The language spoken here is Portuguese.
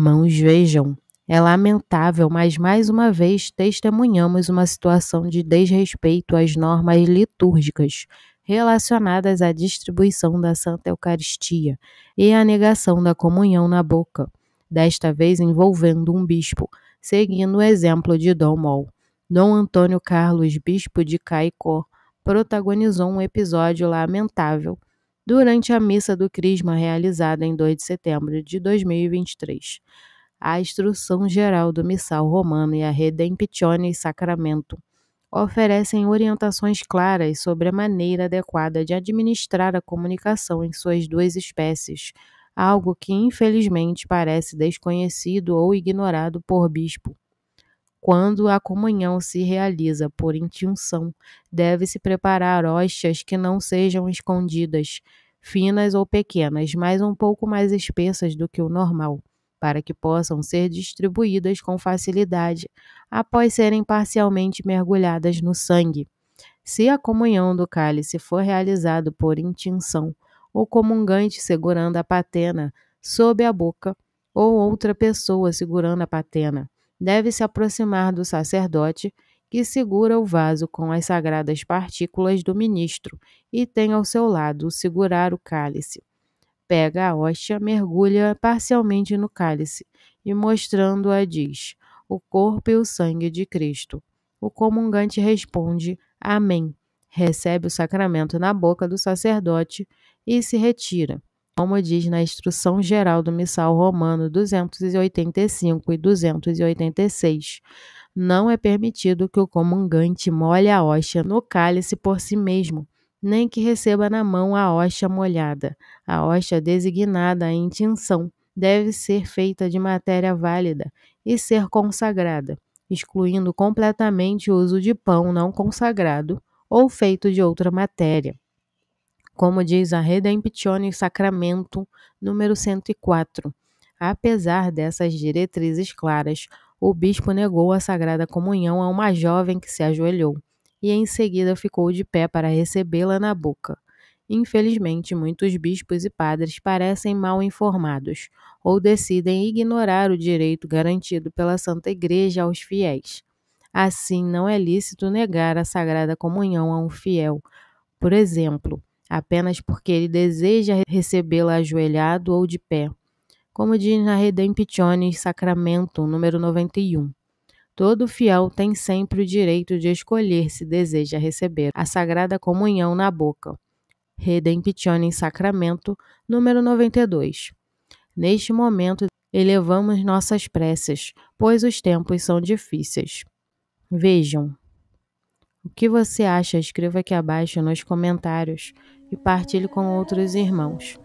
Irmãos, vejam, é lamentável, mas mais uma vez testemunhamos uma situação de desrespeito às normas litúrgicas relacionadas à distribuição da Santa Eucaristia e à negação da comunhão na boca, desta vez envolvendo um bispo, seguindo o exemplo de Dom Mol. Dom Antônio Carlos, bispo de Caicó, protagonizou um episódio lamentável durante a missa do Crisma realizada em 2 de setembro de 2023. A instrução geral do Missal Romano e a Redemptione Sacramento oferecem orientações claras sobre a maneira adequada de administrar a comunicação em suas duas espécies, algo que infelizmente parece desconhecido ou ignorado por bispo. Quando a comunhão se realiza por intinção, deve-se preparar rochas que não sejam escondidas, finas ou pequenas, mas um pouco mais espessas do que o normal, para que possam ser distribuídas com facilidade após serem parcialmente mergulhadas no sangue. Se a comunhão do cálice for realizada por intinção, o comungante segurando a patena sob a boca ou outra pessoa segurando a patena, deve se aproximar do sacerdote que segura o vaso com as sagradas partículas do ministro e tem ao seu lado segurar o cálice. Pega a hóstia, mergulha parcialmente no cálice e, mostrando-a, diz: O corpo e o sangue de Cristo. O comungante responde: Amém. Recebe o sacramento na boca do sacerdote e se retira como diz na Instrução Geral do Missal Romano 285 e 286. Não é permitido que o comungante molhe a hóstia no cálice por si mesmo, nem que receba na mão a hóstia molhada. A hóstia designada em tinção deve ser feita de matéria válida e ser consagrada, excluindo completamente o uso de pão não consagrado ou feito de outra matéria como diz a Redemptione Sacramento número 104. Apesar dessas diretrizes claras, o bispo negou a Sagrada Comunhão a uma jovem que se ajoelhou e em seguida ficou de pé para recebê-la na boca. Infelizmente, muitos bispos e padres parecem mal informados ou decidem ignorar o direito garantido pela Santa Igreja aos fiéis. Assim, não é lícito negar a Sagrada Comunhão a um fiel. Por exemplo, apenas porque ele deseja recebê-la ajoelhado ou de pé, como diz na Redemptionis Sacramentum, número 91. Todo fiel tem sempre o direito de escolher se deseja receber a Sagrada Comunhão na boca. Redemptione Sacramento, número 92. Neste momento, elevamos nossas preces, pois os tempos são difíceis. Vejam. O que você acha? Escreva aqui abaixo nos comentários e partilhe com outros irmãos.